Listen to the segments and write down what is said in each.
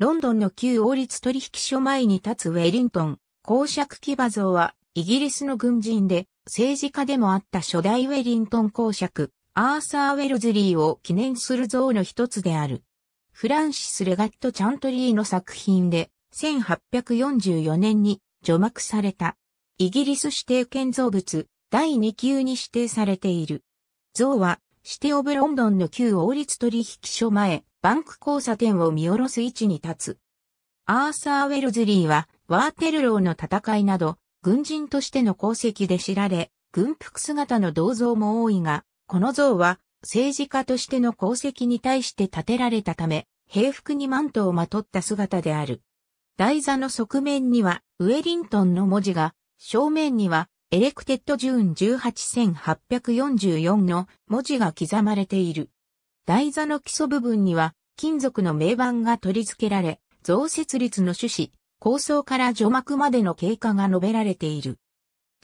ロンドンの旧王立取引所前に立つウェリントン、公爵騎馬像は、イギリスの軍人で、政治家でもあった初代ウェリントン公爵、アーサー・ウェルズリーを記念する像の一つである。フランシス・レガット・チャントリーの作品で、1844年に除幕された。イギリス指定建造物第2級に指定されている。像は、シティオブロンドンの旧王立取引所前、バンク交差点を見下ろす位置に立つ。アーサー・ウェルズリーは、ワーテルローの戦いなど、軍人としての功績で知られ、軍服姿の銅像も多いが、この像は、政治家としての功績に対して建てられたため、平服にマントをまとった姿である。台座の側面には、ウェリントンの文字が、正面には、エレクテッドジューン18844の文字が刻まれている。台座の基礎部分には金属の銘板が取り付けられ、増設率の趣旨、構想から除幕までの経過が述べられている。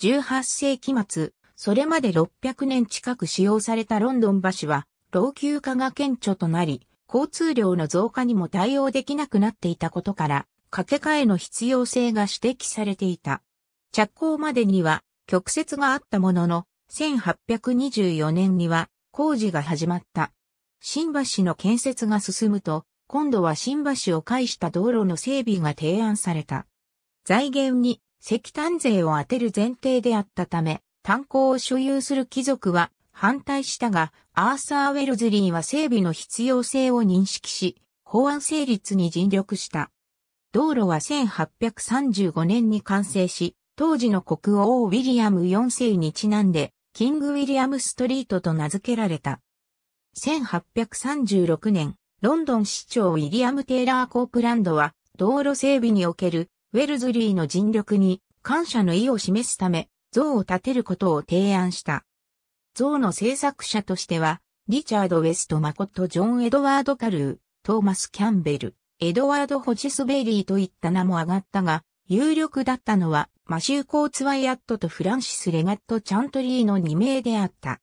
18世紀末、それまで600年近く使用されたロンドン橋は、老朽化が顕著となり、交通量の増加にも対応できなくなっていたことから、掛け替えの必要性が指摘されていた。着工までには、曲折があったものの、1824年には工事が始まった。新橋の建設が進むと、今度は新橋を介した道路の整備が提案された。財源に石炭税を当てる前提であったため、炭鉱を所有する貴族は反対したが、アーサー・ウェルズリーは整備の必要性を認識し、法案成立に尽力した。道路は1835年に完成し、当時の国王ウィリアム4世にちなんで、キング・ウィリアム・ストリートと名付けられた。1836年、ロンドン市長ウィリアム・テイラー・コープランドは、道路整備におけるウェルズリーの尽力に感謝の意を示すため、像を建てることを提案した。像の制作者としては、リチャード・ウェスト・マコット・ジョン・エドワード・カルー、トーマス・キャンベル、エドワード・ホジスベリーといった名も挙がったが、有力だったのは、マシュー・コーツ・ワイアットとフランシス・レガット・チャントリーの2名であった。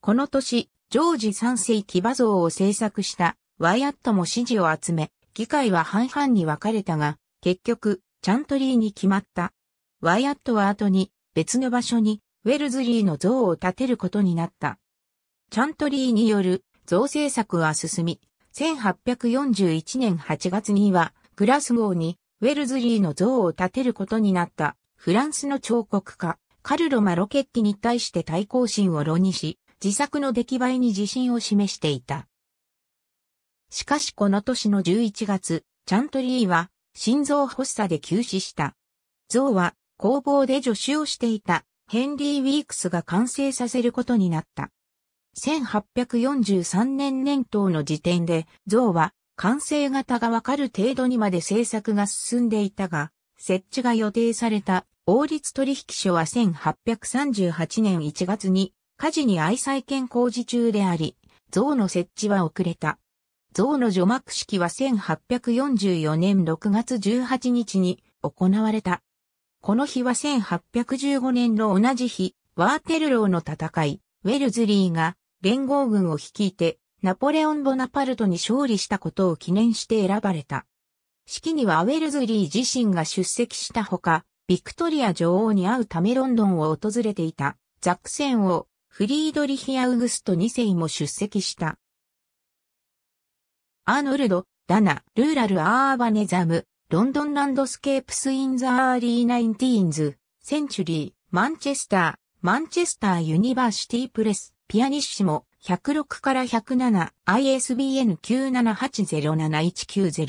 この年、ジョージ3世騎馬像を制作したワイアットも支持を集め、議会は半々に分かれたが、結局、チャントリーに決まった。ワイアットは後に別の場所にウェルズリーの像を建てることになった。チャントリーによる像制作は進み、1841年8月にはグラスゴーにウェルズリーの像を建てることになったフランスの彫刻家カルロ・マロケッティに対して対抗心を炉にし、自作の出来栄えに自信を示していた。しかしこの年の11月、チャントリーは心臓発作で急死した。像は工房で助手をしていたヘンリー・ウィークスが完成させることになった。1843年年頭の時点で像は完成型がわかる程度にまで制作が進んでいたが、設置が予定された王立取引所は1838年1月に火事に愛妻犬工事中であり、像の設置は遅れた。像の除幕式は1844年6月18日に行われた。この日は1815年の同じ日、ワーテルローの戦い、ウェルズリーが連合軍を率いてナポレオン・ボナパルトに勝利したことを記念して選ばれた。式にはウェルズリー自身が出席したほか、ビクトリア女王に会うためロンドンを訪れていたザックセン王、フリードリヒ・アウグスト2世も出席した。アーノルド、ダナ、ルーラル・アーバネザム、ロンドンランドスケープス・イン・ザ・アーリー・ナインティーンズ、センチュリー、マンチェスター、マンチェスター・ユニバーシティ・プレス、ピアニッシモ、106から107、ISBN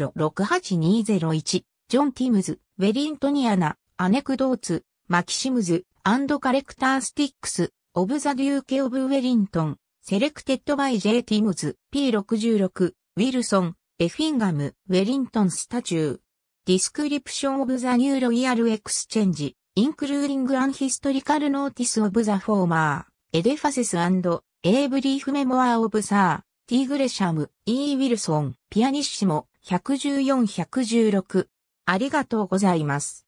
9780719068201、ジョン・ティムズ、ウェリントニアナ、アネクドーツ、マキシムズ、アンドカレクタースティックス、オブザ・デューケ・オブ・ウェリントン、セレクテッド・バイ・ジェイ・ティムズ、P66、ウィルソン、エフィンガム、ウェリントン・スタチュー。ディスクリプション・オブ・ザ・ニューロイヤル・エクスチェンジ、インクルーリング・アン・ヒストリカル・ノーティス・オブ・ザ・フォーマー、エデファセス・アンド、エイ・ブリーフ・メモア・オブ・サー、ティー・グレシャム、イー・ウィルソン、ピアニッシモ、114-116。ありがとうございます。